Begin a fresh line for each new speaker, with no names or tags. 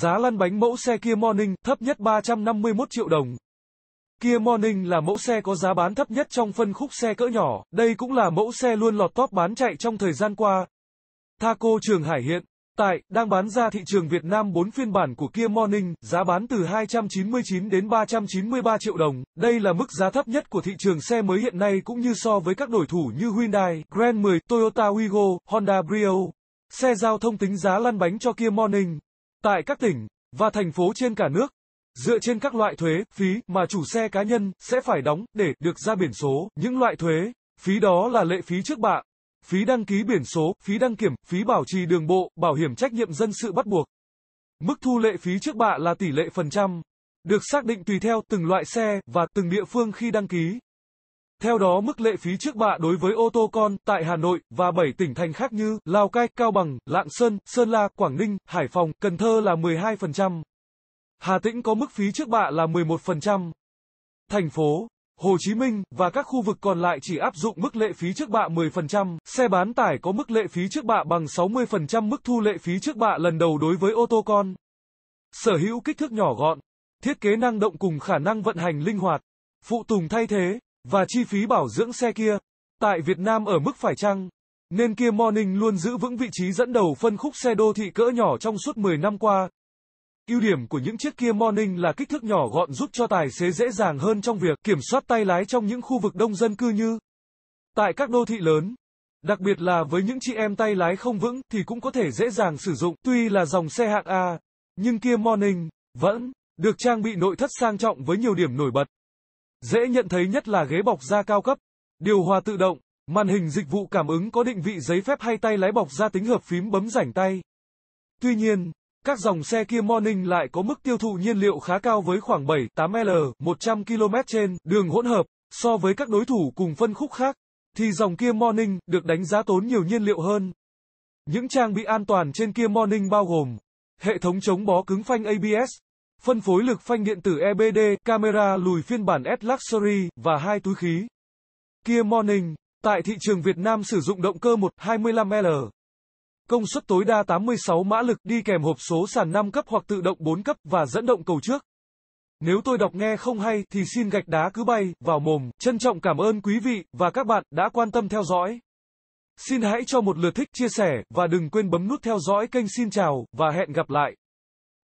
Giá lăn bánh mẫu xe Kia Morning thấp nhất 351 triệu đồng. Kia Morning là mẫu xe có giá bán thấp nhất trong phân khúc xe cỡ nhỏ, đây cũng là mẫu xe luôn lọt top bán chạy trong thời gian qua. Thaco Trường Hải hiện tại đang bán ra thị trường Việt Nam 4 phiên bản của Kia Morning, giá bán từ 299 đến 393 triệu đồng. Đây là mức giá thấp nhất của thị trường xe mới hiện nay cũng như so với các đối thủ như Hyundai, Grand 10, Toyota Wigo, Honda Brio. Xe giao thông tính giá lăn bánh cho Kia Morning tại các tỉnh và thành phố trên cả nước dựa trên các loại thuế, phí mà chủ xe cá nhân sẽ phải đóng để được ra biển số. Những loại thuế, phí đó là lệ phí trước bạ, phí đăng ký biển số, phí đăng kiểm, phí bảo trì đường bộ, bảo hiểm trách nhiệm dân sự bắt buộc. Mức thu lệ phí trước bạ là tỷ lệ phần trăm, được xác định tùy theo từng loại xe và từng địa phương khi đăng ký. Theo đó mức lệ phí trước bạ đối với ô tô con tại Hà Nội và 7 tỉnh thành khác như Lào Cai, Cao Bằng, Lạng Sơn, Sơn La, Quảng Ninh, Hải Phòng, Cần Thơ là 12%. Hà Tĩnh có mức phí trước bạ là 11%. Thành phố Hồ Chí Minh và các khu vực còn lại chỉ áp dụng mức lệ phí trước bạ 10%, xe bán tải có mức lệ phí trước bạ bằng 60% mức thu lệ phí trước bạ lần đầu đối với ô tô con. Sở hữu kích thước nhỏ gọn, thiết kế năng động cùng khả năng vận hành linh hoạt, phụ tùng thay thế và chi phí bảo dưỡng xe kia, tại Việt Nam ở mức phải chăng, nên Kia Morning luôn giữ vững vị trí dẫn đầu phân khúc xe đô thị cỡ nhỏ trong suốt 10 năm qua. Ưu điểm của những chiếc Kia Morning là kích thước nhỏ gọn giúp cho tài xế dễ dàng hơn trong việc kiểm soát tay lái trong những khu vực đông dân cư như tại các đô thị lớn. Đặc biệt là với những chị em tay lái không vững thì cũng có thể dễ dàng sử dụng. Tuy là dòng xe hạng A, nhưng Kia Morning vẫn được trang bị nội thất sang trọng với nhiều điểm nổi bật. Dễ nhận thấy nhất là ghế bọc da cao cấp, điều hòa tự động, màn hình dịch vụ cảm ứng có định vị giấy phép hay tay lái bọc da tính hợp phím bấm rảnh tay. Tuy nhiên, các dòng xe Kia Morning lại có mức tiêu thụ nhiên liệu khá cao với khoảng 7-8L 100 km trên đường hỗn hợp, so với các đối thủ cùng phân khúc khác, thì dòng Kia Morning được đánh giá tốn nhiều nhiên liệu hơn. Những trang bị an toàn trên Kia Morning bao gồm hệ thống chống bó cứng phanh ABS, Phân phối lực phanh điện tử EBD, camera lùi phiên bản S Luxury, và hai túi khí. Kia Morning, tại thị trường Việt Nam sử dụng động cơ 125L. Công suất tối đa 86 mã lực đi kèm hộp số sàn 5 cấp hoặc tự động 4 cấp và dẫn động cầu trước. Nếu tôi đọc nghe không hay thì xin gạch đá cứ bay vào mồm. Trân trọng cảm ơn quý vị và các bạn đã quan tâm theo dõi. Xin hãy cho một lượt thích, chia sẻ và đừng quên bấm nút theo dõi kênh xin chào và hẹn gặp lại.